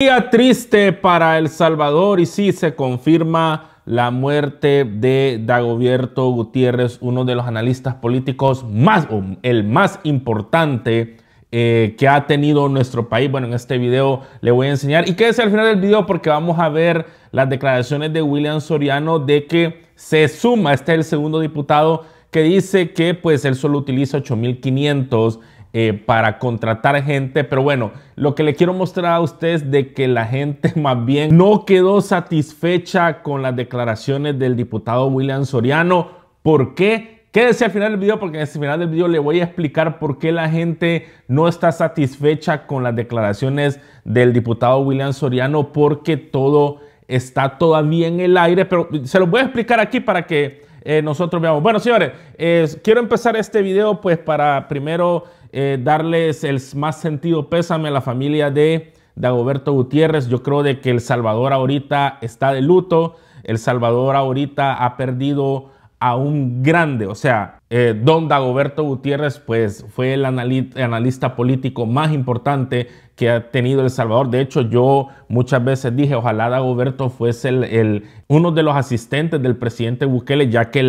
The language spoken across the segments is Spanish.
Día triste para El Salvador y sí se confirma la muerte de Dagoberto Gutiérrez, uno de los analistas políticos más, o el más importante eh, que ha tenido nuestro país. Bueno, en este video le voy a enseñar y quédese al final del video porque vamos a ver las declaraciones de William Soriano de que se suma, este es el segundo diputado que dice que pues él solo utiliza 8500 eh, para contratar gente. Pero bueno, lo que le quiero mostrar a ustedes de que la gente más bien no quedó satisfecha con las declaraciones del diputado William Soriano. ¿Por qué? Quédese al final del video porque en el final del video le voy a explicar por qué la gente no está satisfecha con las declaraciones del diputado William Soriano porque todo está todavía en el aire, pero se lo voy a explicar aquí para que eh, nosotros veamos. Bueno, señores, eh, quiero empezar este video pues para primero eh, darles el más sentido pésame a la familia de Dagoberto Gutiérrez. Yo creo de que El Salvador ahorita está de luto. El Salvador ahorita ha perdido a un grande, o sea, eh, don Dagoberto Gutiérrez, pues fue el analista político más importante que ha tenido El Salvador. De hecho, yo muchas veces dije, ojalá Dagoberto fuese el, uno de los asistentes del presidente Bukele, ya que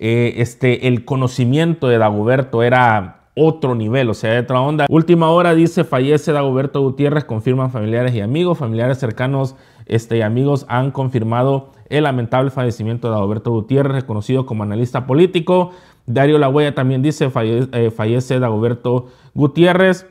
eh, este, el conocimiento de Dagoberto era otro nivel, o sea, de otra onda. Última hora dice, fallece Dagoberto Gutiérrez, confirman familiares y amigos, familiares cercanos este, y amigos han confirmado el lamentable fallecimiento de Dagoberto Gutiérrez, reconocido como analista político. Dario La Huella también dice, eh, fallece Dagoberto Gutiérrez.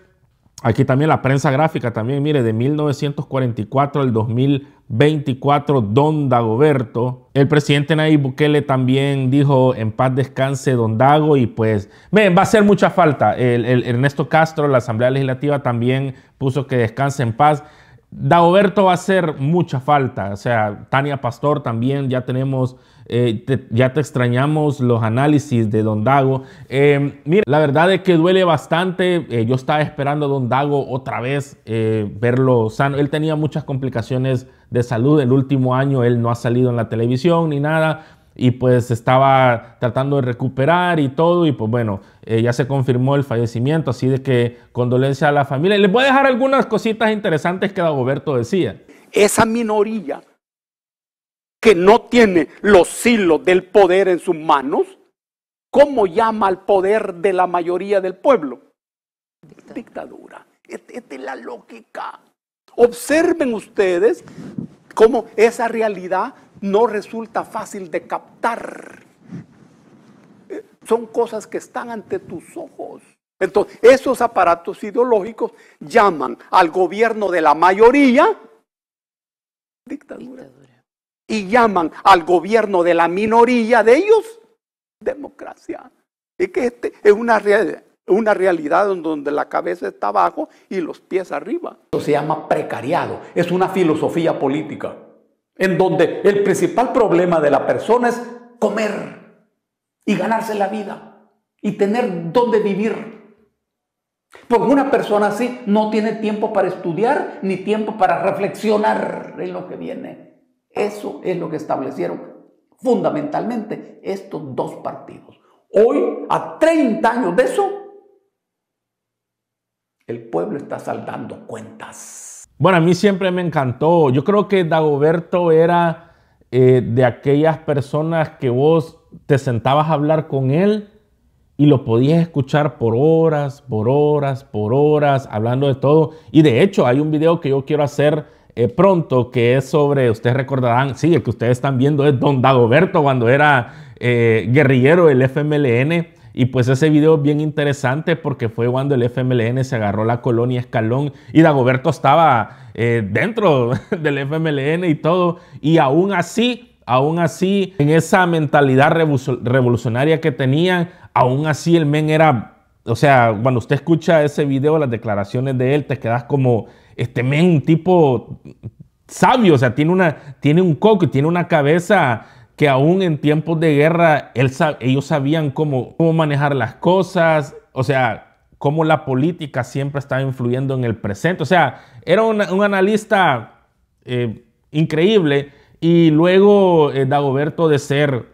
Aquí también la prensa gráfica, también mire, de 1944 al 2024, don Dagoberto. El presidente Nayib Bukele también dijo, en paz descanse don Dago, y pues, ven, va a ser mucha falta. El, Ernesto Castro, la Asamblea Legislativa, también puso que descanse en paz. Dagoberto va a ser mucha falta, o sea, Tania Pastor también, ya tenemos eh, ya te extrañamos los análisis de Don Dago. Eh, mira, la verdad es que duele bastante. Eh, yo estaba esperando a Don Dago otra vez verlo sano. Él tenía muchas complicaciones de salud el último año. Él no ha salido en la televisión ni nada. Y pues estaba tratando de recuperar y todo. Y pues bueno, ya se confirmó el fallecimiento. Así de que condolencia a la familia. Les voy a dejar algunas cositas interesantes que Dagoberto decía. Esa minoría que no tiene los hilos del poder en sus manos, ¿cómo llama al poder de la mayoría del pueblo? Dictadura. Esta es de la lógica. Observen ustedes cómo esa realidad no resulta fácil de captar. Eh, son cosas que están ante tus ojos. Entonces, esos aparatos ideológicos llaman al gobierno de la mayoría dictadura y llaman al gobierno de la minoría de ellos democracia. Es que este es una, una realidad donde la cabeza está abajo y los pies arriba. Eso se llama precariado, es una filosofía política, en donde el principal problema de la persona es comer y ganarse la vida y tener dónde vivir. Porque una persona así no tiene tiempo para estudiar ni tiempo para reflexionar en lo que viene. Eso es lo que establecieron fundamentalmente estos dos partidos. Hoy, a 30 años de eso, el pueblo está saldando cuentas. Bueno, a mí siempre me encantó. Yo creo que Dagoberto era eh, de aquellas personas que vos te sentabas a hablar con él y lo podías escuchar por horas, por horas, por horas, hablando de todo. Y de hecho, hay un video que yo quiero hacer eh, pronto, que es sobre, ustedes recordarán, sí, el que ustedes están viendo es Don Dagoberto cuando era eh, guerrillero del FMLN. Y pues ese video es bien interesante porque fue cuando el FMLN se agarró la colonia Escalón y Dagoberto estaba eh, dentro del FMLN y todo. Y aún así, aún así, en esa mentalidad revolucionaria que tenían, aún así el men era, o sea, cuando usted escucha ese video, las declaraciones de él, te quedas como, este men, un tipo sabio, o sea, tiene, una, tiene un coco, tiene una cabeza que aún en tiempos de guerra él, ellos sabían cómo, cómo manejar las cosas, o sea, cómo la política siempre estaba influyendo en el presente. O sea, era un analista eh, increíble y luego eh, Dagoberto de ser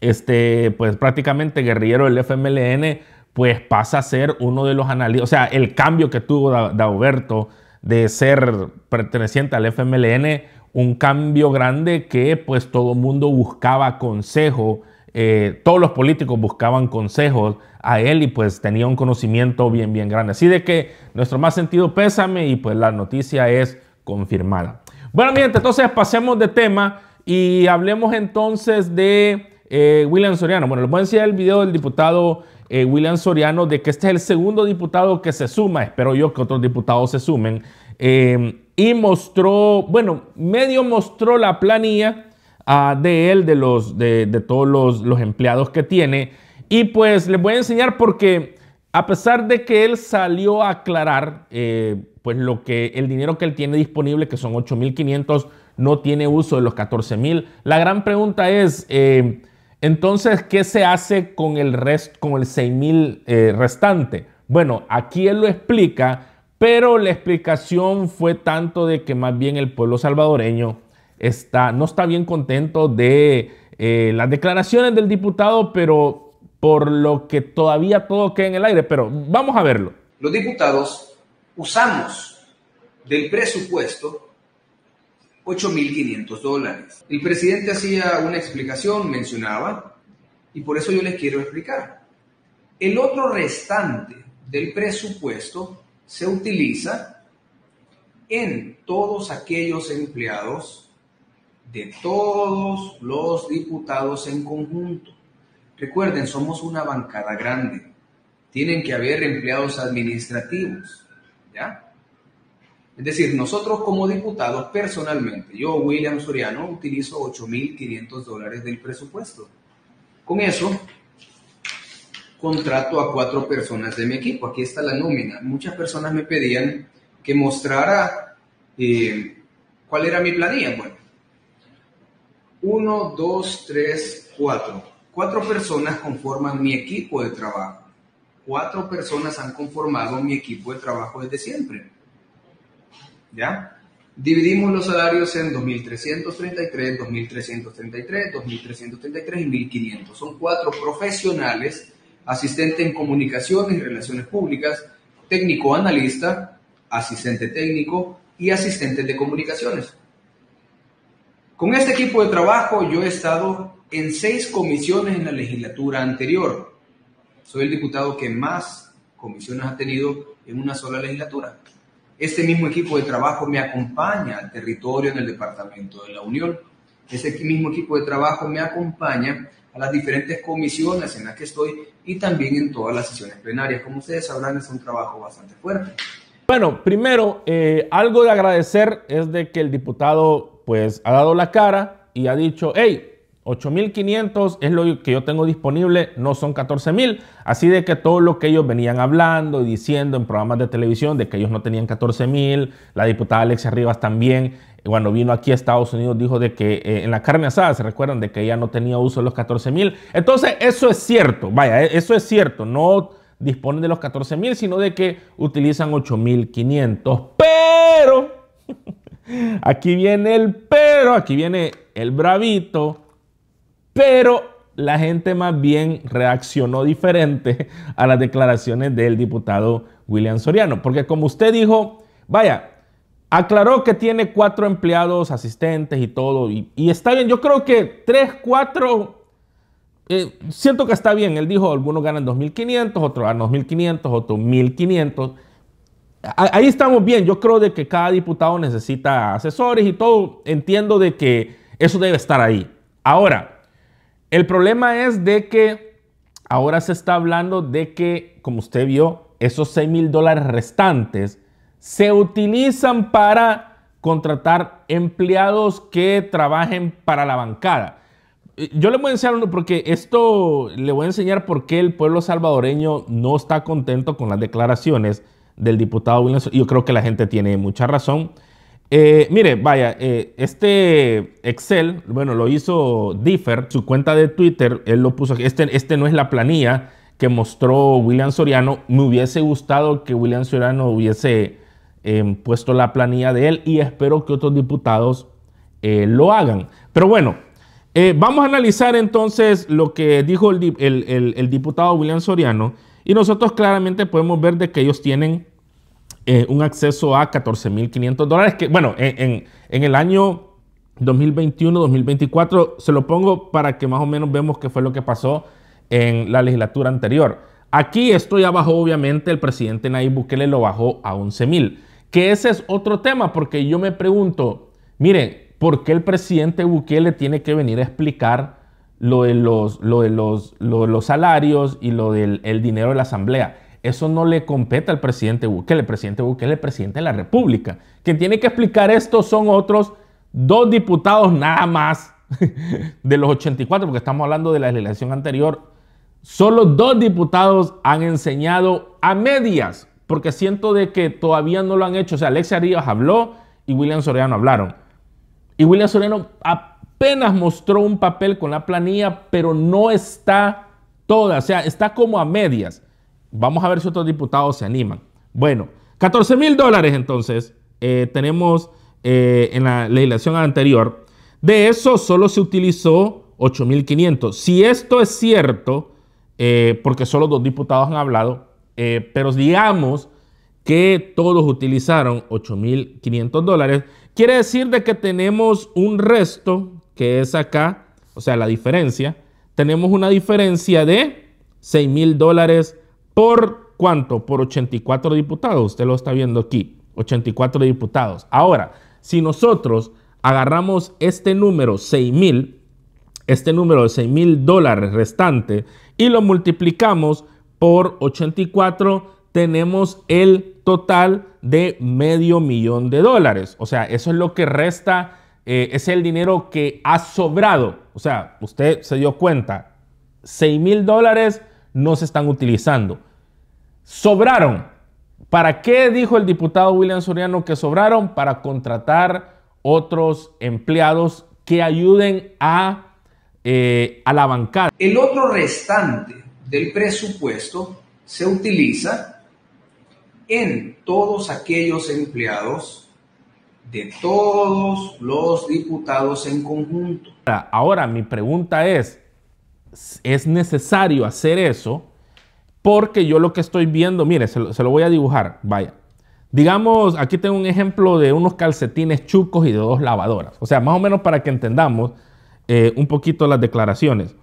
este, pues prácticamente guerrillero del FMLN, pues pasa a ser uno de los analistas, o sea, el cambio que tuvo Dagoberto de ser perteneciente al FMLN, un cambio grande que pues todo el mundo buscaba consejo, eh, todos los políticos buscaban consejos a él y pues tenía un conocimiento bien, bien grande. Así de que nuestro más sentido pésame y pues la noticia es confirmada. Bueno, mi entonces pasemos de tema y hablemos entonces de eh, William Soriano. Bueno, les voy a enseñar el video del diputado eh, William Soriano de que este es el segundo diputado que se suma, espero yo que otros diputados se sumen, em, y mostró, bueno, medio mostró la planilla ah, de él, de, los, de, todos los, empleados que tiene, y pues les voy a enseñar porque a pesar de que él salió a aclarar, eh, pues lo que el dinero que él tiene disponible, que son 8.500, no tiene uso de los 14.000, la gran pregunta es eh, entonces, ¿qué se hace con el, rest, con el 6.000 eh, restante? Bueno, aquí él lo explica, pero la explicación fue tanto de que más bien el pueblo salvadoreño está, no está bien contento de eh, las declaraciones del diputado, pero por lo que todavía todo queda en el aire. Pero vamos a verlo. Los diputados usamos del presupuesto 8.500 dólares. El presidente hacía una explicación, mencionaba, y por eso yo les quiero explicar. El otro restante del presupuesto se utiliza en todos aquellos empleados de todos los diputados en conjunto. Recuerden, somos una bancada grande. Tienen que haber empleados administrativos, ¿ya? Es decir, nosotros como diputados personalmente, yo, William Soriano, utilizo 8.500 dólares del presupuesto. Con eso, contrato a cuatro personas de mi equipo. Aquí está la nómina. Muchas personas me pedían que mostrara eh, cuál era mi planilla. Bueno, uno, dos, tres, cuatro. Cuatro personas conforman mi equipo de trabajo. Cuatro personas han conformado mi equipo de trabajo desde siempre. ¿ya? Dividimos los salarios en 2.333, 2.333, 2.333 y 1.500. Son cuatro profesionales, asistente en comunicaciones y relaciones públicas, técnico analista, asistente técnico y asistente de comunicaciones. Con este equipo de trabajo yo he estado en seis comisiones en la legislatura anterior. Soy el diputado que más comisiones ha tenido en una sola legislatura. Este mismo equipo de trabajo me acompaña al territorio en el Departamento de la Unión. Este mismo equipo de trabajo me acompaña a las diferentes comisiones en las que estoy y también en todas las sesiones plenarias. Como ustedes sabrán, es un trabajo bastante fuerte. Bueno, primero, eh, algo de agradecer es de que el diputado pues ha dado la cara y ha dicho, hey, 8.500 es lo que yo tengo disponible, no son 14.000. Así de que todo lo que ellos venían hablando y diciendo en programas de televisión de que ellos no tenían 14.000, la diputada Alexia Rivas también, eh, cuando vino aquí a Estados Unidos, dijo de que eh, en la carne asada, ¿se recuerdan? De que ella no tenía uso de los 14.000. Entonces, eso es cierto, vaya, eh, eso es cierto, no disponen de los 14.000, sino de que utilizan 8.500. Pero, aquí viene el pero, aquí viene el bravito pero la gente más bien reaccionó diferente a las declaraciones del diputado William Soriano, porque como usted dijo, vaya, aclaró que tiene cuatro empleados, asistentes y todo, y, está bien, yo creo que tres, cuatro, eh, siento que está bien, él dijo, algunos ganan 2.500, otros ganan 2.500, otros 1.500. Ahí estamos bien, yo creo de que cada diputado necesita asesores y todo, entiendo de que eso debe estar ahí. Ahora, el problema es de que ahora se está hablando de que, como usted vio, esos 6 mil dólares restantes se utilizan para contratar empleados que trabajen para la bancada. Eh, yo le voy a enseñar uno porque esto le voy a enseñar por qué el pueblo salvadoreño no está contento con las declaraciones del diputado Yo creo que la gente tiene mucha razón. Eh, mire, vaya, eh, este Excel, bueno, lo hizo Differ, su cuenta de Twitter, él lo puso aquí. Este, este no es la planilla que mostró William Soriano. Me hubiese gustado que William Soriano hubiese eh, puesto la planilla de él y espero que otros diputados lo hagan. Pero bueno, vamos a analizar entonces lo que dijo el, el diputado William Soriano y nosotros claramente podemos ver de que ellos tienen eh, un acceso a 14.500 dólares, que bueno, en, el año 2021-2024 se lo pongo para que más o menos vemos qué fue lo que pasó en la legislatura anterior. Aquí esto ya bajó, obviamente, el presidente Nayib Bukele lo bajó a 11.000, que ese es otro tema, porque yo me pregunto, miren, ¿por qué el presidente Bukele tiene que venir a explicar lo de los, de los, los salarios y lo del dinero de la asamblea? eso no le compete al presidente Bukele. El presidente Bukele es el presidente de la República. Quien tiene que explicar esto son otros dos diputados nada más de los 84, porque estamos hablando de la legislación anterior. Solo dos diputados han enseñado a medias, porque siento de que todavía no lo han hecho. O sea, Alexia Rivas habló y William Soriano hablaron. Y William Soriano apenas mostró un papel con la planilla, pero no está toda, o sea, está como a medias. Vamos a ver si otros diputados se animan. Bueno, 14 mil dólares entonces eh, tenemos eh, en la legislación anterior. De eso solo se utilizó 8.500. Si esto es cierto, eh, porque solo dos diputados han hablado, pero digamos que todos utilizaron 8.500 dólares, quiere decir de que tenemos un resto que es acá, o sea, la diferencia, tenemos una diferencia de mil dólares ¿Por cuánto? Por 84 diputados. Usted lo está viendo aquí, 84 diputados. Ahora, si nosotros agarramos este número mil, este número de 6 mil dólares restante y lo multiplicamos por 84, tenemos el total de medio millón de dólares. O sea, eso es lo que resta, eh, es el dinero que ha sobrado. O sea, usted se dio cuenta, 6 mil dólares no se están utilizando. Sobraron. ¿Para qué dijo el diputado William Soriano que sobraron? Para contratar otros empleados que ayuden a, eh, a la bancada. El otro restante del presupuesto se utiliza en todos aquellos empleados de todos los diputados en conjunto. Ahora, mi pregunta es, es necesario hacer eso porque yo lo que estoy viendo, mire, se lo, voy a dibujar, vaya. Digamos, aquí tengo un ejemplo de unos calcetines chucos y de dos lavadoras. O sea, más o menos para que entendamos eh, un poquito las declaraciones.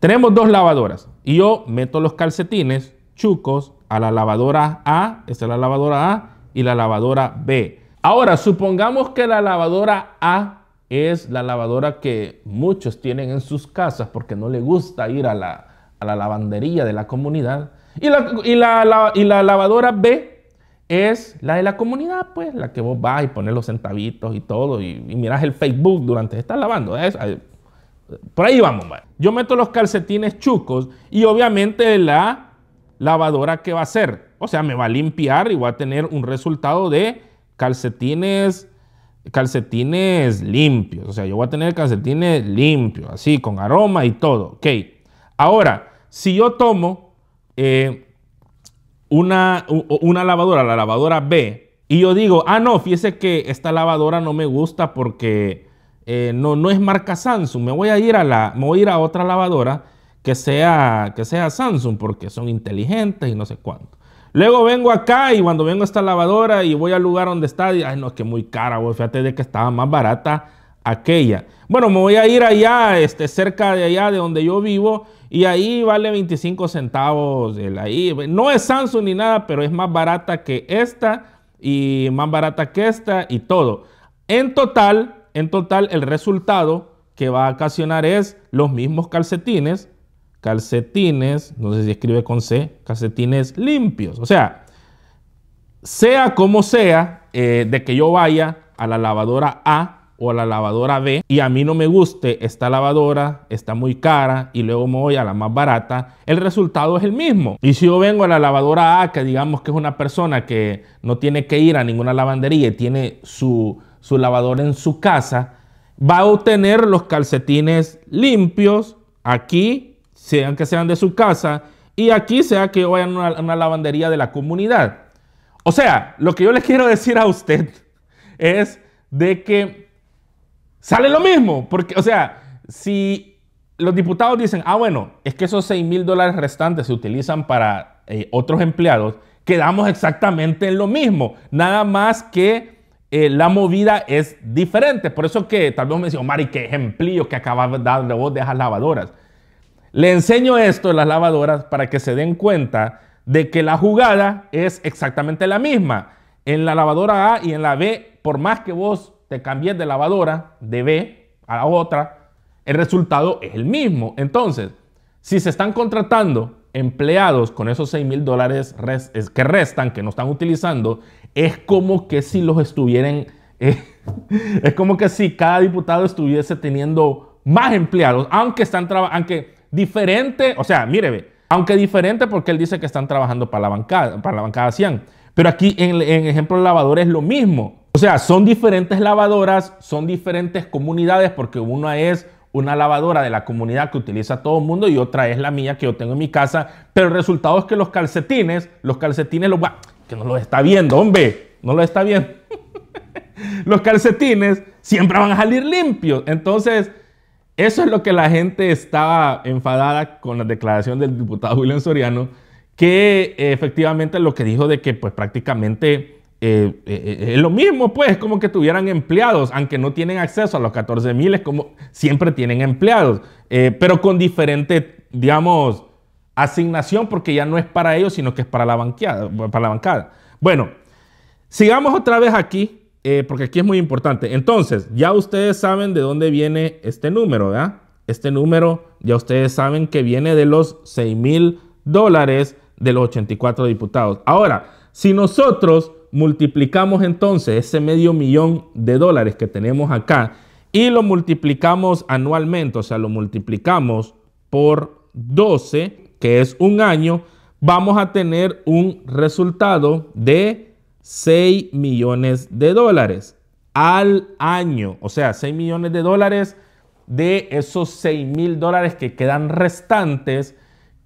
Tenemos dos lavadoras y yo meto los calcetines chucos a la lavadora A, esta es la lavadora A, y la lavadora B. Ahora, supongamos que la lavadora A es la lavadora que muchos tienen en sus casas porque no le gusta ir a la, lavandería de la comunidad. Y la, y, la, lavadora B es la de la comunidad, pues, la que vos vas y pones los centavitos y todo, y, y miras el Facebook durante estás lavando. por ahí vamos, Yo meto los calcetines chucos y obviamente la lavadora que va a ser. O sea, me va a limpiar y va a tener un resultado de calcetines calcetines limpios. O sea, yo voy a tener calcetines limpios, así, con aroma y todo. Ok. Ahora, si yo tomo eh, una, una lavadora, la lavadora B, y yo digo, ah, no, fíjese que esta lavadora no me gusta porque eh, no, no es marca Samsung. Me voy a ir a la, me voy a ir a otra lavadora que sea, que sea Samsung porque son inteligentes y no sé cuánto. Luego vengo acá y cuando vengo a esta lavadora y voy al lugar donde está, ay no, es que muy cara, fíjate de que estaba más barata aquella. Bueno, me voy a ir allá, este, cerca de allá de donde yo vivo y ahí vale 25 centavos. El, ahí. No es Samsung ni nada, pero es más barata que esta y más barata que esta y todo. En total, en total el resultado que va a ocasionar es los mismos calcetines calcetines, no sé si escribe con C, calcetines limpios. O sea, sea como sea, eh, de que yo vaya a la lavadora A o a la lavadora B y a mí no me guste esta lavadora, está muy cara y luego me voy a la más barata, el resultado es el mismo. Y si yo vengo a la lavadora A, que digamos que es una persona que no tiene que ir a ninguna lavandería y tiene su, su lavadora en su casa, va a obtener los calcetines limpios aquí sean que sean de su casa, y aquí sea que vayan a una, lavandería de la comunidad. O sea, lo que yo les quiero decir a usted es de que sale lo mismo, porque, o sea, si los diputados dicen, ah, bueno, es que esos 6 mil dólares restantes se utilizan para eh, otros empleados, quedamos exactamente en lo mismo, nada más que eh, la movida es diferente. Por eso que tal vez me Omar, Mari, qué ejemplillo que acabas de dar de vos de esas lavadoras. Le enseño esto a las lavadoras para que se den cuenta de que la jugada es exactamente la misma. En la lavadora A y en la B, por más que vos te cambies de lavadora de B a la otra, el resultado es el mismo. Entonces, si se están contratando empleados con esos 6 mil dólares que restan, que no están utilizando, es como que si los estuvieran, eh, es como que si cada diputado estuviese teniendo más empleados, aunque, están aunque diferente, o sea, mire, ve, aunque diferente porque él dice que están trabajando para la bancada, para la bancada 100, pero aquí en, el ejemplo lavadora es lo mismo. O sea, son diferentes lavadoras, son diferentes comunidades porque una es una lavadora de la comunidad que utiliza todo el mundo y otra es la mía que yo tengo en mi casa, pero el resultado es que los calcetines, los calcetines los que no los está viendo, hombre, no los está viendo. los calcetines siempre van a salir limpios. Entonces, eso es lo que la gente estaba enfadada con la declaración del diputado William Soriano, que eh, efectivamente lo que dijo de que pues prácticamente eh, eh, es lo mismo, pues, como que tuvieran empleados, aunque no tienen acceso a los 14 como siempre tienen empleados, pero con diferente, digamos, asignación, porque ya no es para ellos, sino que es para la, banqueada, para la bancada. Bueno, sigamos otra vez aquí eh, porque aquí es muy importante. Entonces, ya ustedes saben de dónde viene este número, ¿verdad? Este número ya ustedes saben que viene de los 6 mil dólares de los 84 diputados. Ahora, si nosotros multiplicamos entonces ese medio millón de dólares que tenemos acá y lo multiplicamos anualmente, o sea, lo multiplicamos por 12, que es un año, vamos a tener un resultado de 6 millones de dólares al año. O sea, 6 millones de dólares de esos 6 mil dólares que quedan restantes,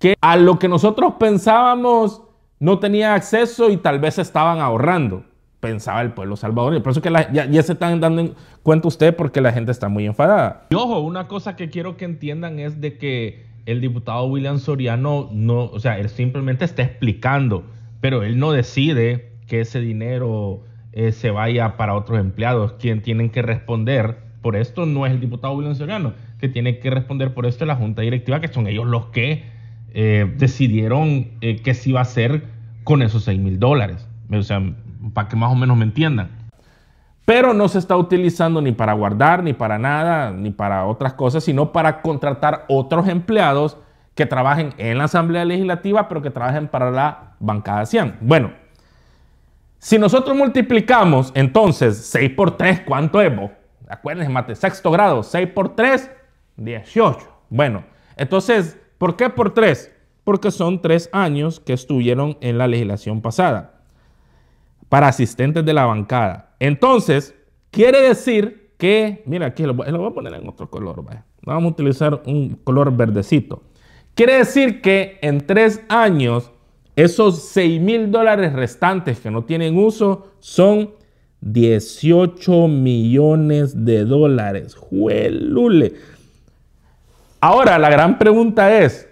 que a lo que nosotros pensábamos no tenía acceso y tal vez estaban ahorrando, pensaba el pueblo salvadoreño. Por eso que ya, se están dando cuenta usted porque la gente está muy enfadada. Y ojo, una cosa que quiero que entiendan es de que el diputado William Soriano no, o sea, él simplemente está explicando, pero él no decide que ese dinero eh, se vaya para otros empleados. Quien tienen que responder por esto no es el diputado William Soriano, que tiene que responder por esto es la Junta Directiva, que son ellos los que eh, decidieron eh, qué se iba a hacer con esos 6 mil dólares. O sea, para que más o menos me entiendan. Pero no se está utilizando ni para guardar, ni para nada, ni para otras cosas, sino para contratar otros empleados que trabajen en la Asamblea Legislativa, pero que trabajen para la bancada 100. Bueno, si nosotros multiplicamos entonces 6 por 3, ¿cuánto es? Acuérdense, mate, sexto grado, 6 por 3, 18. Bueno, entonces, ¿por qué por 3? Porque son 3 años que estuvieron en la legislación pasada para asistentes de la bancada. Entonces, quiere decir que, mira, aquí lo voy, a poner en otro color, vamos a utilizar un color verdecito. Quiere decir que en 3 años esos 6 mil dólares restantes que no tienen uso son 18 millones de dólares. ¡Juelule! Ahora, la gran pregunta es,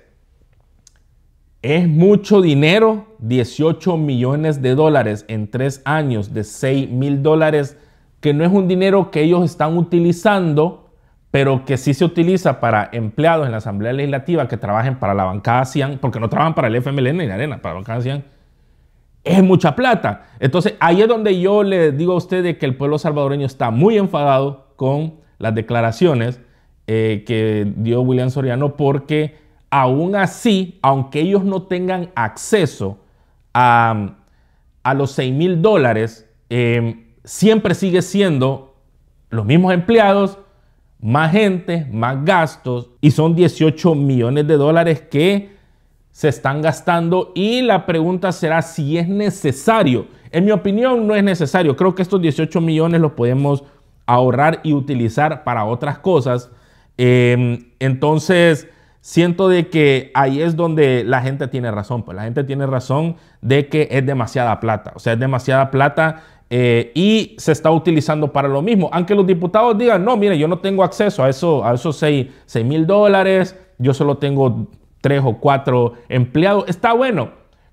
¿es mucho dinero? 18 millones de dólares en tres años de 6 mil dólares, que no es un dinero que ellos están utilizando pero que sí se utiliza para empleados en la Asamblea Legislativa que trabajen para la bancada CIAN, porque no trabajan para el FMLN ni la Arena, para la bancada CIAN, es mucha plata. Entonces, ahí es donde yo le digo a ustedes que el pueblo salvadoreño está muy enfadado con las declaraciones eh, que dio William Soriano, porque aún así, aunque ellos no tengan acceso a, los 6 mil dólares, eh, siempre sigue siendo los mismos empleados, más gente, más gastos y son 18 millones de dólares que se están gastando y la pregunta será si es necesario. En mi opinión no es necesario. Creo que estos 18 millones los podemos ahorrar y utilizar para otras cosas. Em, entonces, siento de que ahí es donde la gente tiene razón. Pues la gente tiene razón de que es demasiada plata. O sea, es demasiada plata eh, y se está utilizando para lo mismo. Aunque los diputados digan, no, mire, yo no tengo acceso a, eso, a esos 6 mil dólares, yo solo tengo 3 o 4 empleados, está bueno,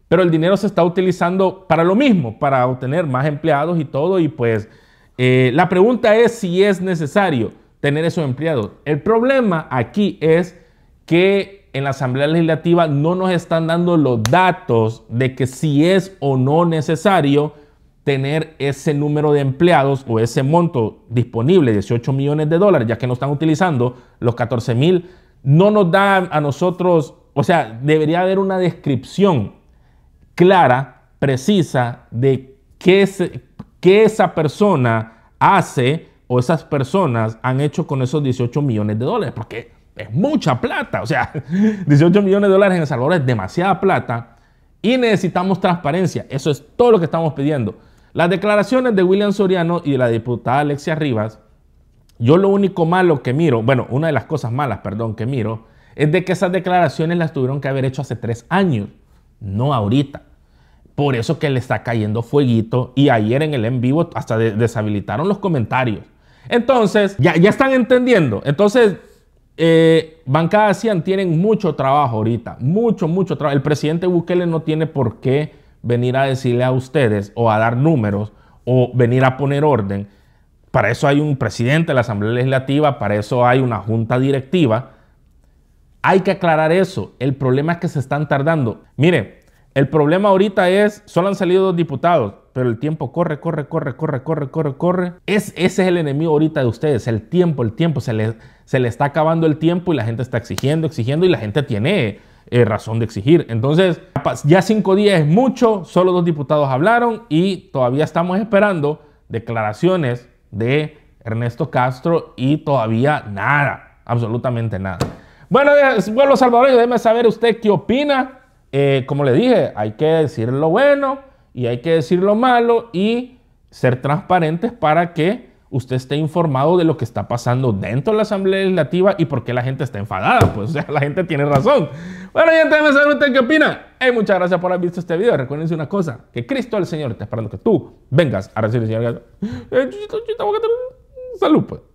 pero el dinero se está utilizando para lo mismo, para obtener más empleados y todo, y pues eh, la pregunta es si es necesario tener esos empleados. El problema aquí es que en la Asamblea Legislativa no nos están dando los datos de que si es o no necesario tener ese número de empleados o ese monto disponible, 18 millones de dólares, ya que no están utilizando los 14 mil, no nos da a nosotros, o sea, debería haber una descripción clara, precisa, de qué, es qué esa persona hace o esas personas han hecho con esos 18 millones de dólares, porque es mucha plata, o sea, 18 millones de dólares en El Salvador es demasiada plata y necesitamos transparencia, eso es todo lo que estamos pidiendo. Las declaraciones de William Soriano y de la diputada Alexia Rivas, yo lo único malo que miro, bueno, una de las cosas malas, perdón, que miro, es de que esas declaraciones las tuvieron que haber hecho hace tres años, no ahorita. Por eso que le está cayendo fueguito y ayer en el en vivo hasta deshabilitaron los comentarios. Entonces, ya, están entendiendo. Entonces, eh, Bancada tienen mucho trabajo ahorita, mucho, mucho trabajo. El presidente Bukele no tiene por qué venir a decirle a ustedes o a dar números o venir a poner orden. Para eso hay un presidente de la Asamblea Legislativa, para eso hay una junta directiva. Hay que aclarar eso. El problema es que se están tardando. Mire, el problema ahorita es, solo han salido dos diputados, pero el tiempo corre, corre, corre, corre, corre, corre, corre. Es, ese es el enemigo ahorita de ustedes, el tiempo, el tiempo. Se le, se le está acabando el tiempo y la gente está exigiendo, exigiendo y la gente tiene eh, razón de exigir. Entonces, ya cinco días es mucho, solo dos diputados hablaron y todavía estamos esperando declaraciones de Ernesto Castro y todavía nada, absolutamente nada. Bueno, pueblo eh, salvadoreño, déjeme saber usted qué opina. Eh, como le dije, hay que decir lo bueno y hay que decir lo malo y ser transparentes para que usted esté informado de lo que está pasando dentro de la Asamblea Legislativa y por qué la gente está enfadada. Pues, o sea, la gente tiene razón. Bueno, gente, déjame saber usted qué opina. Hey, muchas gracias por haber visto este video. Recuérdense una cosa, que Cristo el Señor está esperando que tú vengas a recibir el Señor. Salud, pues.